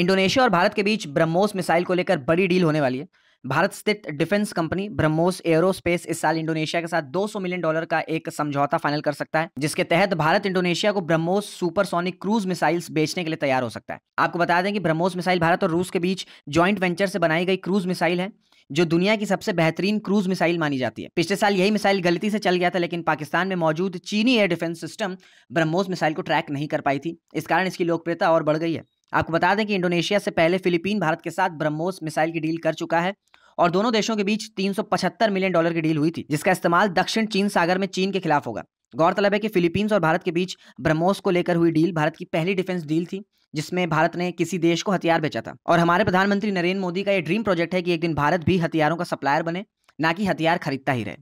Indonesia और भारत के बीच BrahMos missile को लेकर बड़ी डील होने वाली है भारत स्थित डिफेंस कंपनी ब्रह्मोस एयरोस्पेस इस साल इंडोनेशिया के साथ 200 मिलियन डॉलर का एक समझौता फाइनल कर सकता है जिसके तहत भारत इंडोनेशिया को ब्रह्मोस सुपरसोनिक क्रूज मिसाइल्स बेचने के लिए तैयार हो सकता है आपको बता दें कि ब्रह्मोस मिसाइल भारत और रूस के बीच ज्वाइंट वेंचर से बनाई गई क्रूज मिसाइल है जो दुनिया की सबसे बेहतरीन क्रूज मिसाइल मानी जाती है पिछले साल यही मिसाइल गलती से चल गया था लेकिन पाकिस्तान में मौजूद चीनी air defence system BrahMos missile को ट्रैक नहीं कर पाई थी इस कारण इसकी लोकप्रियता और बढ़ गई है आपको बता दें कि इंडोनेशिया से पहले फिलीपीन भारत के साथ ब्रह्मोस मिसाइल की डील कर चुका है और दोनों देशों के बीच 375 मिलियन डॉलर की डील हुई थी जिसका इस्तेमाल दक्षिण चीन सागर में चीन के खिलाफ होगा गौरतलब है कि फिलीपींस और भारत के बीच ब्रह्मोस को लेकर हुई डील भारत की पहली डिफेंस डील थी जिसमें भारत ने किसी देश को हथियार बेचा था और हमारे प्रधानमंत्री नरेंद्र मोदी का ये ड्रीम प्रोजेक्ट है कि एक दिन भारत भी हथियारों का सप्लायर बने ना कि हथियार खरीदता ही रहे